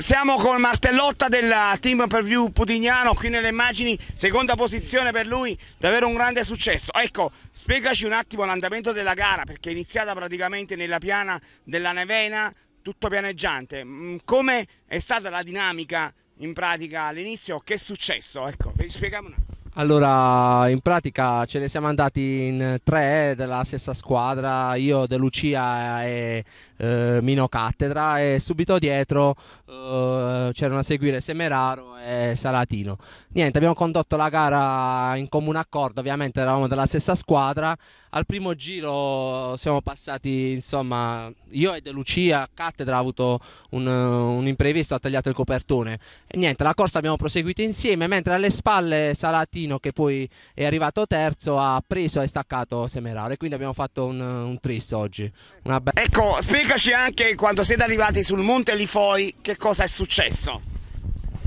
Siamo con Martellotta del team per view Putignano, qui nelle immagini, seconda posizione per lui, davvero un grande successo. Ecco, spiegaci un attimo l'andamento della gara, perché è iniziata praticamente nella piana della Nevena, tutto pianeggiante. Mm, come è stata la dinamica in pratica all'inizio? Che è successo? Ecco, spieghiamo un attimo. Allora, in pratica ce ne siamo andati in tre della stessa squadra, io, De Lucia e eh, Mino Cattedra e subito dietro eh, c'erano a seguire Semeraro e Salatino. Niente, abbiamo condotto la gara in comune accordo, ovviamente eravamo della stessa squadra, al primo giro siamo passati, insomma, io e De Lucia, cattedra ha avuto un, un, imprevisto, ha tagliato il copertone. E niente, la corsa abbiamo proseguito insieme, mentre alle spalle Salatino, che poi è arrivato terzo, ha preso e staccato Semeraro. E quindi abbiamo fatto un, un tris oggi. ecco, spiegaci anche quando siete arrivati sul Monte Lifoi che cosa è successo.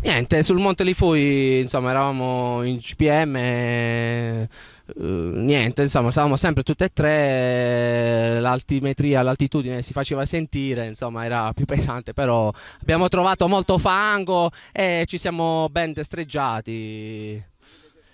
Niente, sul Monte Lifoi, insomma, eravamo in CPM. E eh, niente, insomma, stavamo sempre tutte e tre, l'altimetria, l'altitudine si faceva sentire, insomma, era più pesante, però abbiamo trovato molto fango e ci siamo ben destreggiati.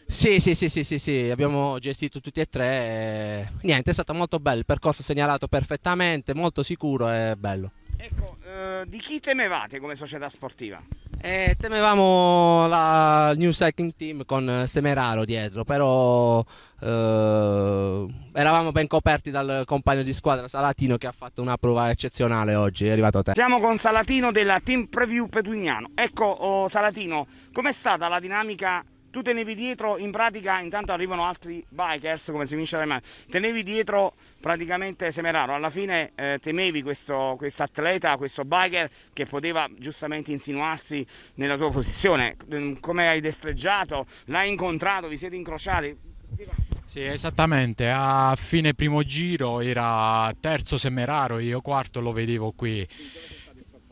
Sì, sì, sì, sì, sì, sì, abbiamo gestito tutti e tre. Niente, è stato molto bello, il percorso segnalato perfettamente, molto sicuro e bello. Ecco, eh, di chi temevate come società sportiva? Eh, temevamo la New Cycling Team con Semeraro dietro, però eh, eravamo ben coperti dal compagno di squadra Salatino che ha fatto una prova eccezionale oggi, è arrivato a te. Siamo con Salatino della Team Preview Petugnano. Ecco oh, Salatino, com'è stata la dinamica tu tenevi dietro in pratica intanto arrivano altri bikers come si vince da mano tenevi dietro praticamente Semeraro alla fine eh, temevi questo quest atleta questo biker che poteva giustamente insinuarsi nella tua posizione mm, come hai destreggiato l'hai incontrato vi siete incrociati sì, esattamente. A fine primo giro era terzo Semeraro, io quarto lo vedevo qui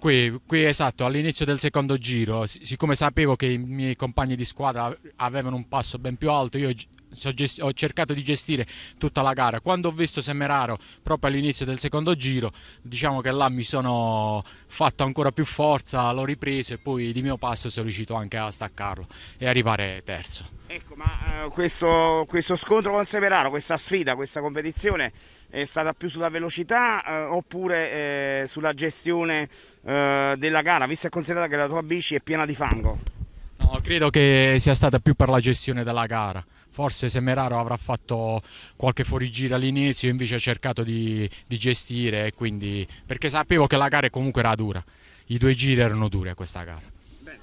qui, qui esatto, all'inizio del secondo giro, siccome sapevo che i miei compagni di squadra avevano un passo ben più alto, io ho cercato di gestire tutta la gara. Quando ho visto Semeraro proprio all'inizio del secondo giro, diciamo che là mi sono fatto ancora più forza, l'ho ripreso e poi di mio passo sono riuscito anche a staccarlo e arrivare terzo. Ecco, ma uh, questo, questo scontro con Semeraro, questa sfida, questa competizione è stata più sulla velocità eh, oppure eh, sulla gestione eh, della gara, visto e considerato che la tua bici è piena di fango? No, credo che sia stata più per la gestione della gara. Forse Semeraro avrà fatto qualche fuorigiro all'inizio, invece ha cercato di, di gestire, quindi, perché sapevo che la gara comunque era dura. I due giri erano duri a questa gara.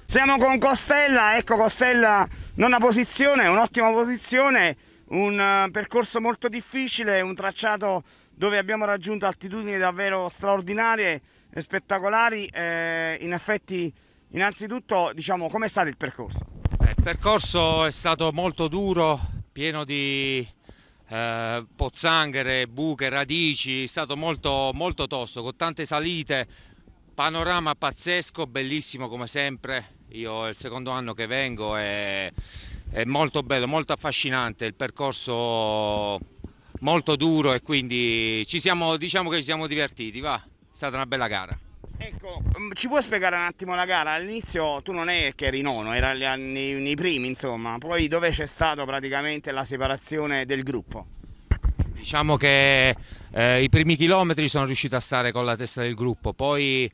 Siamo con Costella, ecco Costella, nonna posizione, un'ottima posizione un eh, percorso molto difficile, un tracciato dove abbiamo raggiunto altitudini davvero straordinarie e spettacolari. Eh, in effetti, innanzitutto, diciamo, com'è stato il percorso? Eh, il percorso è stato molto duro, pieno di eh, pozzanghere, buche, radici, è stato molto, molto tosto, con tante salite, panorama pazzesco, bellissimo come sempre. Io è il secondo anno che vengo e è molto bello, molto affascinante, il percorso molto duro e quindi ci siamo, diciamo che ci siamo divertiti, va, è stata una bella gara. Ecco, mm, ci puoi spiegare un attimo la gara? All'inizio tu non è che eri nono, eri nei, nei primi insomma, poi dove c'è stata praticamente la separazione del gruppo? Diciamo che eh, i primi chilometri sono riuscito a stare con la testa del gruppo, poi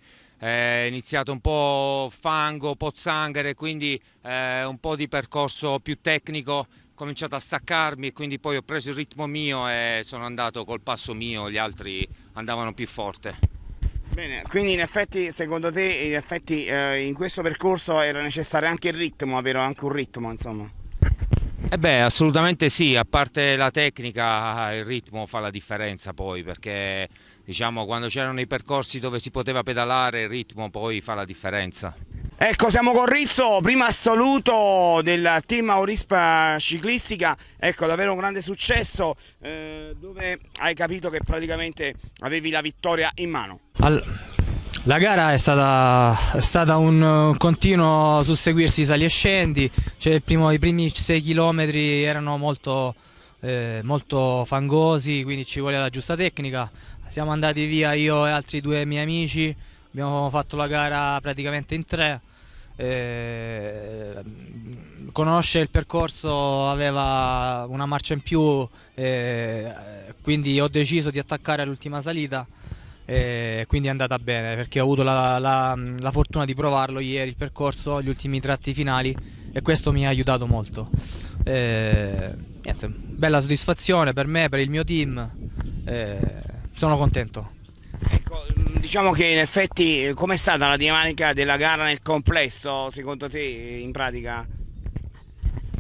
è iniziato un po' fango, pozzanghere, quindi eh, un po' di percorso più tecnico, ho cominciato a staccarmi e quindi poi ho preso il ritmo mio e sono andato col passo mio, gli altri andavano più forte. Bene, quindi in effetti secondo te in, effetti, eh, in questo percorso era necessario anche il ritmo, avere anche un ritmo insomma? Eh beh, assolutamente sì, a parte la tecnica, il ritmo fa la differenza poi, perché diciamo, quando c'erano i percorsi dove si poteva pedalare, il ritmo poi fa la differenza. Ecco, siamo con Rizzo, prima assoluto del team Aurispa ciclistica, ecco davvero un grande successo eh, dove hai capito che praticamente avevi la vittoria in mano. All la gara è stata, è stata un continuo susseguirsi sali e scendi, cioè primo, i primi 6 km erano molto, eh, molto fangosi, quindi ci voleva la giusta tecnica siamo andati via io e altri due miei amici, abbiamo fatto la gara praticamente in tre. Eh, conosce il percorso aveva una marcia in più eh, quindi ho deciso di attaccare all'ultima salita e quindi è andata bene perché ho avuto la, la, la, fortuna di provarlo ieri il percorso, gli ultimi tratti finali e questo mi ha aiutato molto. Eh, niente, bella soddisfazione per me, per il mio team. Eh, sono contento. Ecco, mm, diciamo che in effetti eh, com'è stata la dinamica della gara nel complesso secondo te in pratica?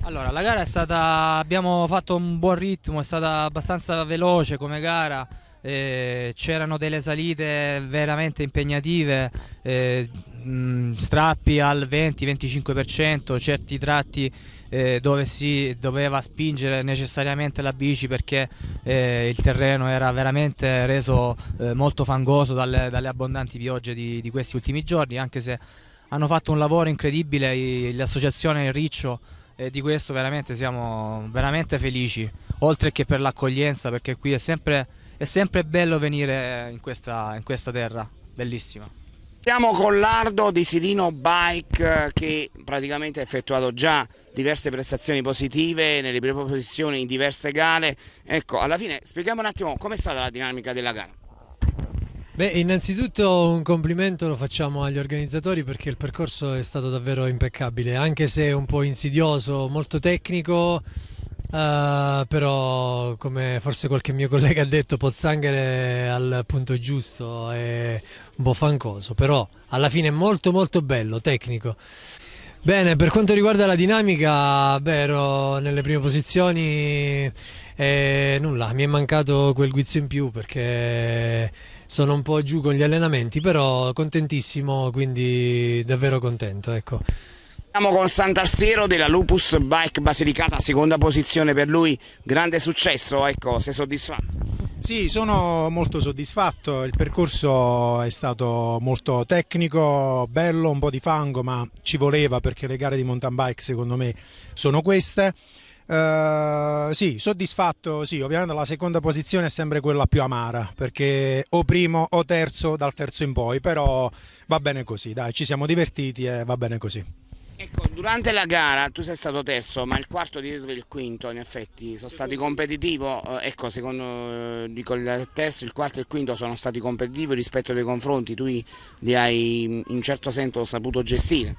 Allora, la gara è stata, abbiamo fatto un buon ritmo, è stata abbastanza veloce come gara, eh, c'erano delle salite veramente impegnative, eh, mh, mm, strappi al 20-25%, certi tratti eh, dove si doveva spingere necessariamente la bici perché eh, il terreno era veramente reso eh, molto fangoso dalle, dalle abbondanti piogge di, di, questi ultimi giorni, anche se hanno fatto un lavoro incredibile l'associazione Riccio e di questo veramente siamo veramente felici, oltre che per l'accoglienza perché qui è sempre, è sempre bello venire in questa, in questa terra, bellissima. Siamo con Lardo di Sirino Bike eh, che praticamente ha effettuato già diverse prestazioni positive nelle prime posizioni in diverse gare. Ecco, alla fine spieghiamo un attimo com'è stata la dinamica della gara. Beh, innanzitutto un complimento lo facciamo agli organizzatori perché il percorso è stato davvero impeccabile, anche se un po' insidioso, molto tecnico. Uh, però come forse qualche mio collega ha detto Pozzanghere al punto giusto è bofancoso, però alla fine è molto molto bello, tecnico. Bene, per quanto riguarda la dinamica, beh, ero nelle prime posizioni e nulla, mi è mancato quel guizzo in più perché sono un po' giù con gli allenamenti, però contentissimo, quindi davvero contento, ecco. Siamo con Sant'Arsero della Lupus Bike Basilicata, seconda posizione per lui, grande successo, ecco, sei soddisfatto? Sì, sono molto soddisfatto, il percorso è stato molto tecnico, bello, un po' di fango, ma ci voleva perché le gare di mountain bike secondo me sono queste. Uh, sì, soddisfatto, sì, ovviamente la seconda posizione è sempre quella più amara, perché o primo o terzo dal terzo in poi, però va bene così, dai, ci siamo divertiti e va bene così. Ecco, durante la gara tu sei stato terzo, ma il quarto dietro il quinto, in effetti, sono stati competitivi. Eh, ecco, secondo eh, dico, il terzo, il quarto e il quinto sono stati competitivi rispetto ai confronti, tu li hai in certo senso saputo gestire.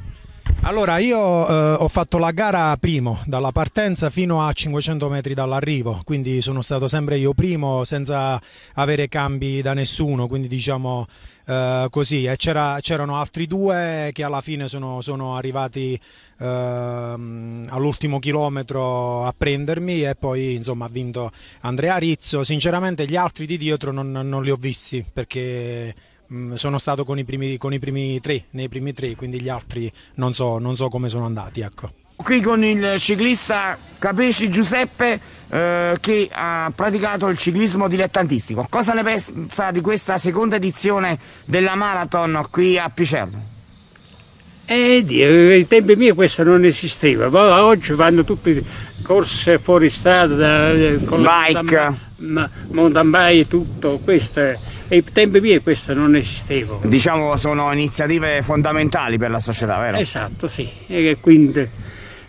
Allora, io eh, ho fatto la gara primo, dalla partenza fino a 500 metri dall'arrivo, quindi sono stato sempre io primo senza avere cambi da nessuno, quindi diciamo eh, così. E c'erano altri due che alla fine sono, sono arrivati eh, all'ultimo chilometro a prendermi e poi insomma ha vinto Andrea Rizzo. Sinceramente gli altri di dietro non, non li ho visti perché Mm, sono stato con i, primi, con i, primi, tre, nei primi tre, quindi gli altri non so, non so come sono andati. Ecco. Qui con il ciclista Capesci Giuseppe eh, che ha praticato il ciclismo dilettantistico. Cosa ne pensa di questa seconda edizione della Marathon qui a Picerno? Eh, ai tempi miei questo non esisteva, ma oggi vanno tutte corse fuori strada, eh, con Bike. la mountain bike, tutto, questo è ai tempi miei questo non esisteva. Diciamo sono iniziative fondamentali per la società, vero? Esatto, sì. E quindi,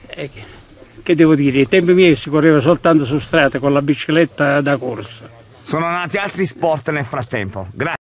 eh, che devo dire, ai tempi miei si correva soltanto su strada con la bicicletta da corsa. Sono nati altri sport nel frattempo. Grazie.